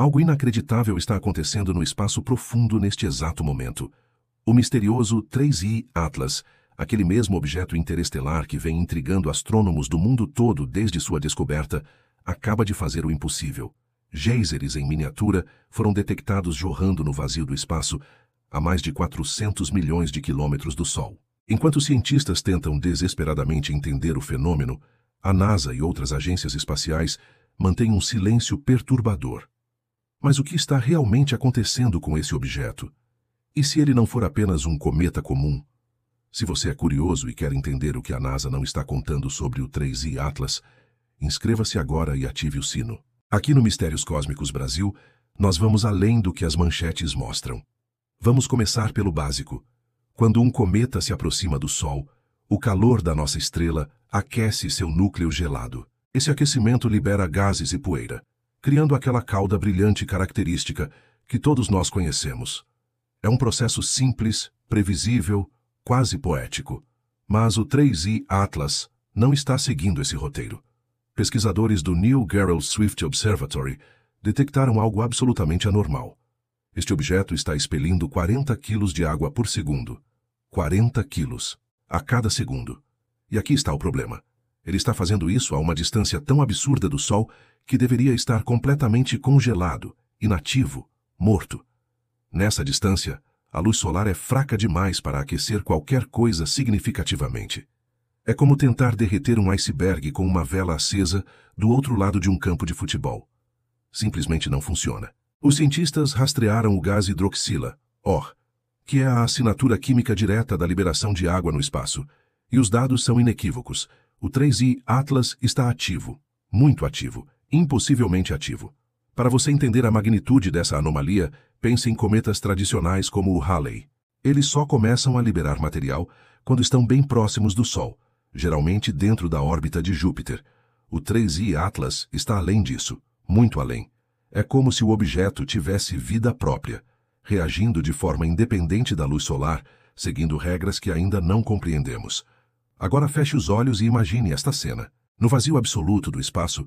Algo inacreditável está acontecendo no espaço profundo neste exato momento. O misterioso 3I Atlas, aquele mesmo objeto interestelar que vem intrigando astrônomos do mundo todo desde sua descoberta, acaba de fazer o impossível. Geysers em miniatura foram detectados jorrando no vazio do espaço, a mais de 400 milhões de quilômetros do Sol. Enquanto cientistas tentam desesperadamente entender o fenômeno, a NASA e outras agências espaciais mantêm um silêncio perturbador mas o que está realmente acontecendo com esse objeto? E se ele não for apenas um cometa comum? Se você é curioso e quer entender o que a NASA não está contando sobre o 3I Atlas, inscreva-se agora e ative o sino. Aqui no Mistérios Cósmicos Brasil, nós vamos além do que as manchetes mostram. Vamos começar pelo básico. Quando um cometa se aproxima do Sol, o calor da nossa estrela aquece seu núcleo gelado. Esse aquecimento libera gases e poeira criando aquela cauda brilhante característica que todos nós conhecemos. É um processo simples, previsível, quase poético. Mas o 3i Atlas não está seguindo esse roteiro. Pesquisadores do New Gerald Swift Observatory detectaram algo absolutamente anormal. Este objeto está expelindo 40 quilos de água por segundo. 40 quilos. A cada segundo. E aqui está o problema. Ele está fazendo isso a uma distância tão absurda do Sol que deveria estar completamente congelado, inativo, morto. Nessa distância, a luz solar é fraca demais para aquecer qualquer coisa significativamente. É como tentar derreter um iceberg com uma vela acesa do outro lado de um campo de futebol. Simplesmente não funciona. Os cientistas rastrearam o gás hidroxila, OR, que é a assinatura química direta da liberação de água no espaço, e os dados são inequívocos. O 3I Atlas está ativo, muito ativo, impossivelmente ativo. Para você entender a magnitude dessa anomalia, pense em cometas tradicionais como o Halley. Eles só começam a liberar material quando estão bem próximos do Sol, geralmente dentro da órbita de Júpiter. O 3I Atlas está além disso, muito além. É como se o objeto tivesse vida própria, reagindo de forma independente da luz solar, seguindo regras que ainda não compreendemos. Agora feche os olhos e imagine esta cena. No vazio absoluto do espaço,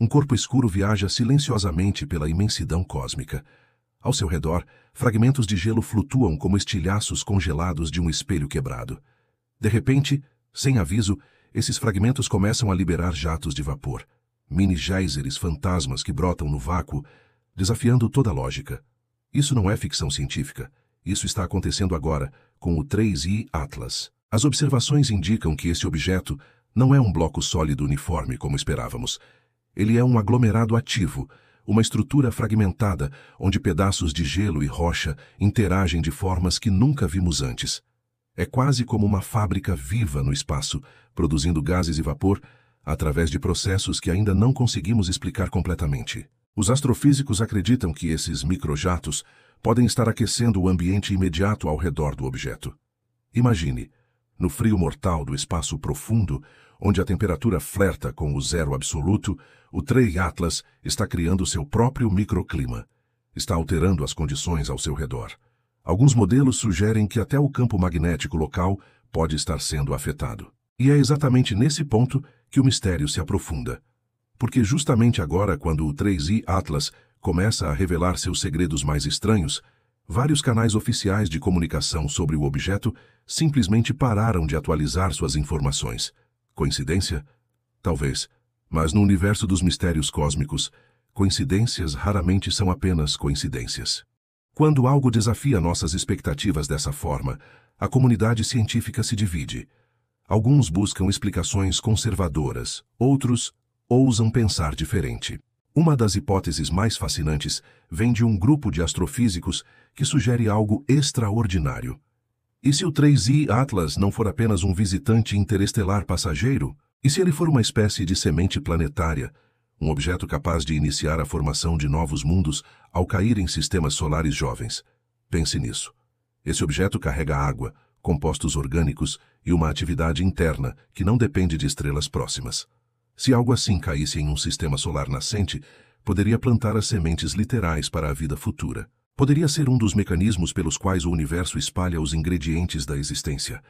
um corpo escuro viaja silenciosamente pela imensidão cósmica. Ao seu redor, fragmentos de gelo flutuam como estilhaços congelados de um espelho quebrado. De repente, sem aviso, esses fragmentos começam a liberar jatos de vapor, mini geysers fantasmas que brotam no vácuo, desafiando toda lógica. Isso não é ficção científica. Isso está acontecendo agora, com o 3I Atlas. As observações indicam que este objeto não é um bloco sólido uniforme como esperávamos, ele é um aglomerado ativo, uma estrutura fragmentada onde pedaços de gelo e rocha interagem de formas que nunca vimos antes. É quase como uma fábrica viva no espaço, produzindo gases e vapor através de processos que ainda não conseguimos explicar completamente. Os astrofísicos acreditam que esses microjatos podem estar aquecendo o ambiente imediato ao redor do objeto. Imagine, no frio mortal do espaço profundo, onde a temperatura flerta com o zero absoluto, o Trey Atlas está criando seu próprio microclima. Está alterando as condições ao seu redor. Alguns modelos sugerem que até o campo magnético local pode estar sendo afetado. E é exatamente nesse ponto que o mistério se aprofunda. Porque justamente agora, quando o 3i Atlas começa a revelar seus segredos mais estranhos, vários canais oficiais de comunicação sobre o objeto simplesmente pararam de atualizar suas informações. Coincidência? Talvez. Mas no universo dos mistérios cósmicos, coincidências raramente são apenas coincidências. Quando algo desafia nossas expectativas dessa forma, a comunidade científica se divide. Alguns buscam explicações conservadoras, outros ousam pensar diferente. Uma das hipóteses mais fascinantes vem de um grupo de astrofísicos que sugere algo extraordinário. E se o 3i Atlas não for apenas um visitante interestelar passageiro? E se ele for uma espécie de semente planetária, um objeto capaz de iniciar a formação de novos mundos ao cair em sistemas solares jovens? Pense nisso. Esse objeto carrega água, compostos orgânicos e uma atividade interna que não depende de estrelas próximas. Se algo assim caísse em um sistema solar nascente, poderia plantar as sementes literais para a vida futura poderia ser um dos mecanismos pelos quais o universo espalha os ingredientes da existência.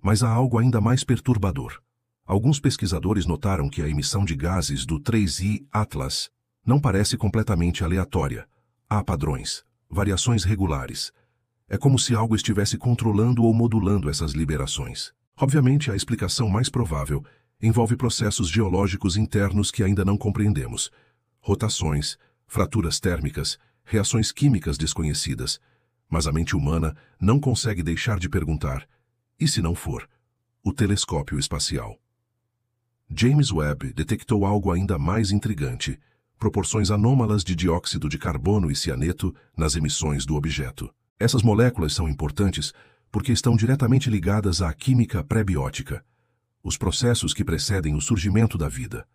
Mas há algo ainda mais perturbador. Alguns pesquisadores notaram que a emissão de gases do 3I Atlas não parece completamente aleatória. Há padrões, variações regulares. É como se algo estivesse controlando ou modulando essas liberações. Obviamente, a explicação mais provável envolve processos geológicos internos que ainda não compreendemos. Rotações, fraturas térmicas, reações químicas desconhecidas, mas a mente humana não consegue deixar de perguntar, e se não for, o telescópio espacial? James Webb detectou algo ainda mais intrigante, proporções anômalas de dióxido de carbono e cianeto nas emissões do objeto. Essas moléculas são importantes porque estão diretamente ligadas à química pré-biótica, os processos que precedem o surgimento da vida.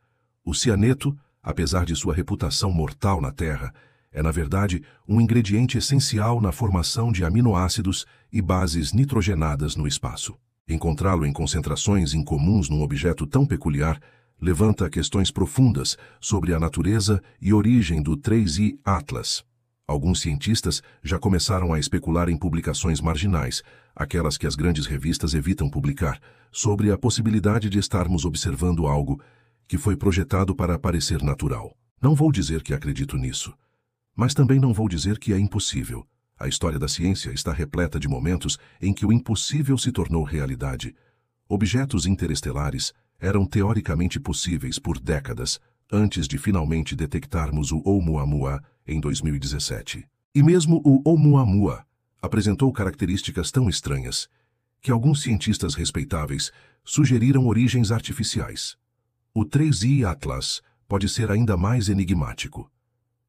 O cianeto, apesar de sua reputação mortal na Terra, é, na verdade, um ingrediente essencial na formação de aminoácidos e bases nitrogenadas no espaço. Encontrá-lo em concentrações incomuns num objeto tão peculiar levanta questões profundas sobre a natureza e origem do 3I Atlas. Alguns cientistas já começaram a especular em publicações marginais, aquelas que as grandes revistas evitam publicar, sobre a possibilidade de estarmos observando algo que foi projetado para parecer natural. Não vou dizer que acredito nisso. Mas também não vou dizer que é impossível. A história da ciência está repleta de momentos em que o impossível se tornou realidade. Objetos interestelares eram teoricamente possíveis por décadas, antes de finalmente detectarmos o Oumuamua em 2017. E mesmo o Oumuamua apresentou características tão estranhas que alguns cientistas respeitáveis sugeriram origens artificiais. O 3i Atlas pode ser ainda mais enigmático.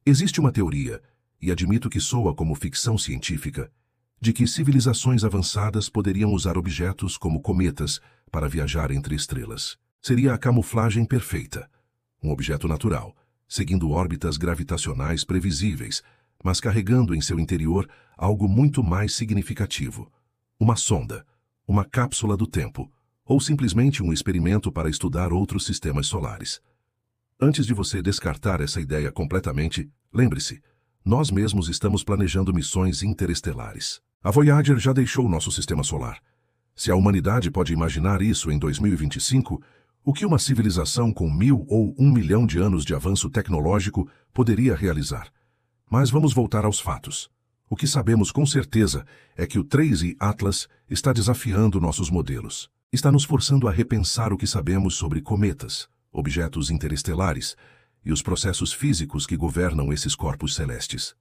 Existe uma teoria, e admito que soa como ficção científica, de que civilizações avançadas poderiam usar objetos como cometas para viajar entre estrelas. Seria a camuflagem perfeita, um objeto natural, seguindo órbitas gravitacionais previsíveis, mas carregando em seu interior algo muito mais significativo. Uma sonda, uma cápsula do tempo, ou simplesmente um experimento para estudar outros sistemas solares. Antes de você descartar essa ideia completamente, lembre-se, nós mesmos estamos planejando missões interestelares. A Voyager já deixou nosso sistema solar. Se a humanidade pode imaginar isso em 2025, o que uma civilização com mil ou um milhão de anos de avanço tecnológico poderia realizar? Mas vamos voltar aos fatos. O que sabemos com certeza é que o 3 e Atlas está desafiando nossos modelos. Está nos forçando a repensar o que sabemos sobre cometas, objetos interestelares e os processos físicos que governam esses corpos celestes.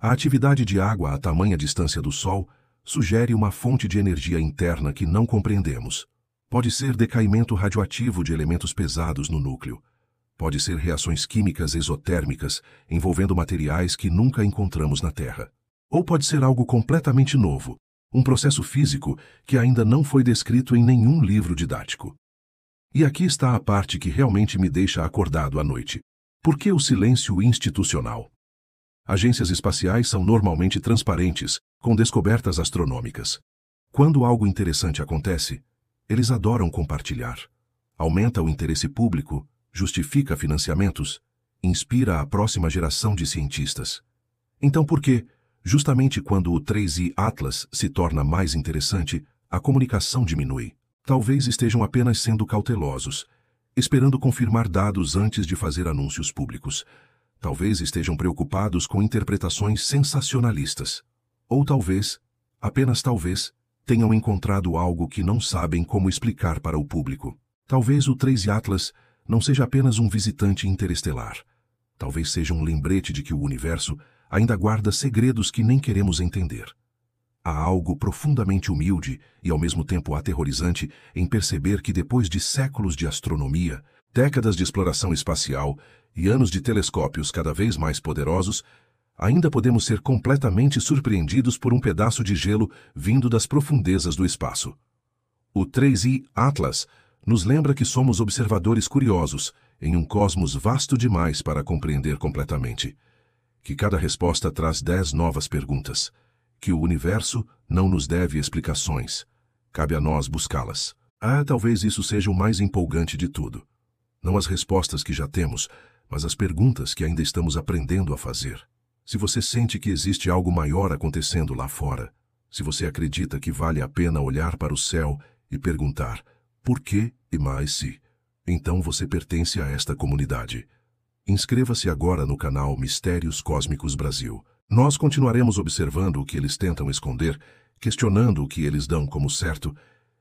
A atividade de água a tamanha distância do Sol sugere uma fonte de energia interna que não compreendemos. Pode ser decaimento radioativo de elementos pesados no núcleo. Pode ser reações químicas exotérmicas envolvendo materiais que nunca encontramos na Terra. Ou pode ser algo completamente novo, um processo físico que ainda não foi descrito em nenhum livro didático. E aqui está a parte que realmente me deixa acordado à noite. Por que o silêncio institucional? Agências espaciais são normalmente transparentes, com descobertas astronômicas. Quando algo interessante acontece, eles adoram compartilhar. Aumenta o interesse público, justifica financiamentos, inspira a próxima geração de cientistas. Então por que, justamente quando o 3i Atlas se torna mais interessante, a comunicação diminui? talvez estejam apenas sendo cautelosos, esperando confirmar dados antes de fazer anúncios públicos. Talvez estejam preocupados com interpretações sensacionalistas. Ou talvez, apenas talvez, tenham encontrado algo que não sabem como explicar para o público. Talvez o 3 Atlas não seja apenas um visitante interestelar. Talvez seja um lembrete de que o universo ainda guarda segredos que nem queremos entender. Há algo profundamente humilde e ao mesmo tempo aterrorizante em perceber que depois de séculos de astronomia, décadas de exploração espacial e anos de telescópios cada vez mais poderosos, ainda podemos ser completamente surpreendidos por um pedaço de gelo vindo das profundezas do espaço. O 3I Atlas nos lembra que somos observadores curiosos em um cosmos vasto demais para compreender completamente. Que cada resposta traz dez novas perguntas que o universo não nos deve explicações. Cabe a nós buscá-las. Ah, talvez isso seja o mais empolgante de tudo. Não as respostas que já temos, mas as perguntas que ainda estamos aprendendo a fazer. Se você sente que existe algo maior acontecendo lá fora, se você acredita que vale a pena olhar para o céu e perguntar por que e mais se, então você pertence a esta comunidade. Inscreva-se agora no canal Mistérios Cósmicos Brasil. Nós continuaremos observando o que eles tentam esconder, questionando o que eles dão como certo,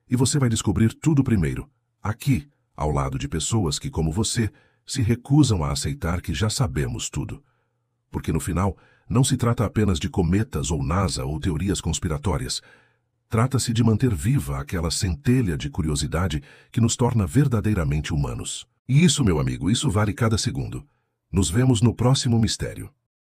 e você vai descobrir tudo primeiro, aqui, ao lado de pessoas que, como você, se recusam a aceitar que já sabemos tudo. Porque no final, não se trata apenas de cometas ou NASA ou teorias conspiratórias. Trata-se de manter viva aquela centelha de curiosidade que nos torna verdadeiramente humanos. E isso, meu amigo, isso vale cada segundo. Nos vemos no próximo mistério.